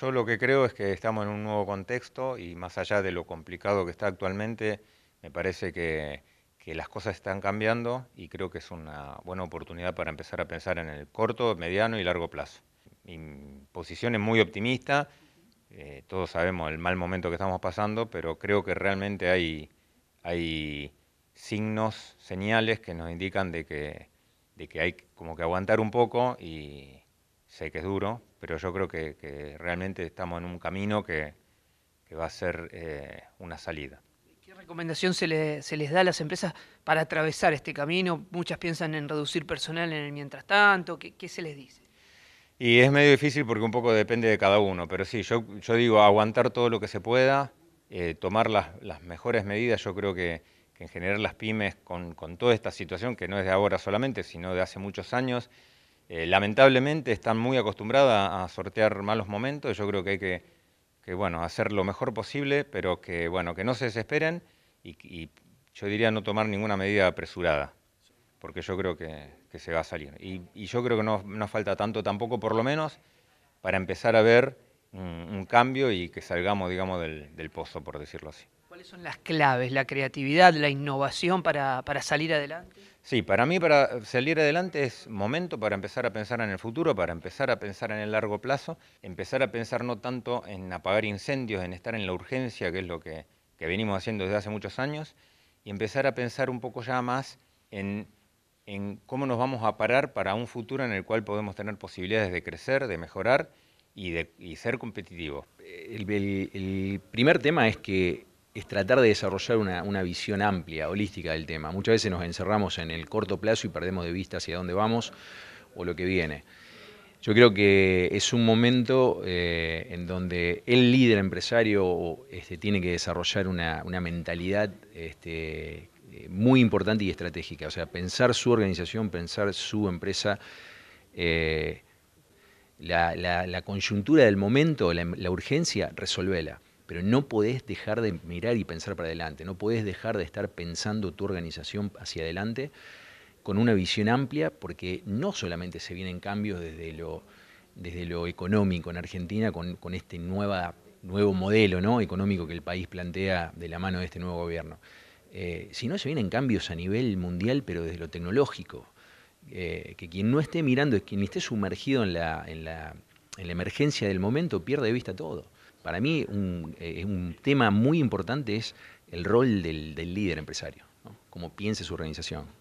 Yo lo que creo es que estamos en un nuevo contexto y más allá de lo complicado que está actualmente, me parece que, las cosas están cambiando y creo que es una buena oportunidad para empezar a pensar en el corto, mediano y largo plazo. Mi posición es muy optimista, eh, todos sabemos el mal momento que estamos pasando, pero creo que realmente hay, signos, señales que nos indican que, de que hay como que aguantar un poco y sé que es duro, pero yo creo que, realmente estamos en un camino que, va a ser eh, una salida. ¿Qué recomendación se, les da a las empresas para atravesar este camino? Muchas piensan en reducir personal en el mientras tanto, ¿qué, se les dice? Y es medio difícil porque un poco depende de cada uno, pero sí, yo, digo aguantar todo lo que se pueda, eh, tomar las, mejores medidas, yo creo que, en general las pymes con, toda esta situación, que no es de ahora solamente, sino de hace muchos años, eh, lamentablemente están muy acostumbradas a sortear malos momentos, yo creo que hay que, bueno, hacer lo mejor posible, pero que, bueno, que no se desesperen y, yo diría no tomar ninguna medida apresurada, porque yo creo que, se va a salir. Y, yo creo que no, falta tanto tampoco, por lo menos, para empezar a ver un, cambio y que salgamos, digamos, del, pozo, por decirlo así. ¿Cuáles son las claves, la creatividad, la innovación para salir adelante? Sí, para mí para salir adelante es momento para empezar a pensar en el futuro, para empezar a pensar en el largo plazo, empezar a pensar no tanto en apagar incendios, en estar en la urgencia, que es lo que, venimos haciendo desde hace muchos años, y empezar a pensar un poco ya más en, cómo nos vamos a parar para un futuro en el cual podemos tener posibilidades de crecer, de mejorar y, de, ser competitivos. El, el primer tema es que es tratar de desarrollar una, visión amplia, holística del tema. Muchas veces nos encerramos en el corto plazo y perdemos de vista hacia dónde vamos o lo que viene. Yo creo que es un momento eh, en donde el líder empresario este, tiene que desarrollar una, mentalidad este, eh, muy importante y estratégica. O sea, pensar su organización, pensar su empresa. Eh, la, coyuntura del momento, la, la urgencia, resolvela pero no podés dejar de mirar y pensar para adelante, no podés dejar de estar pensando tu organización hacia adelante con una visión amplia, porque no solamente se vienen cambios desde lo, económico en Argentina con, este nuevo modelo económico que el país plantea de la mano de este nuevo gobierno, eh, sino se vienen cambios a nivel mundial, pero desde lo tecnológico. Eh, que quien no esté mirando, quien esté sumergido en la emergencia del momento, pierde de vista todo para mí eh, un, tema muy importante es el rol del, líder empresario, ¿no? cómo piensa su organización,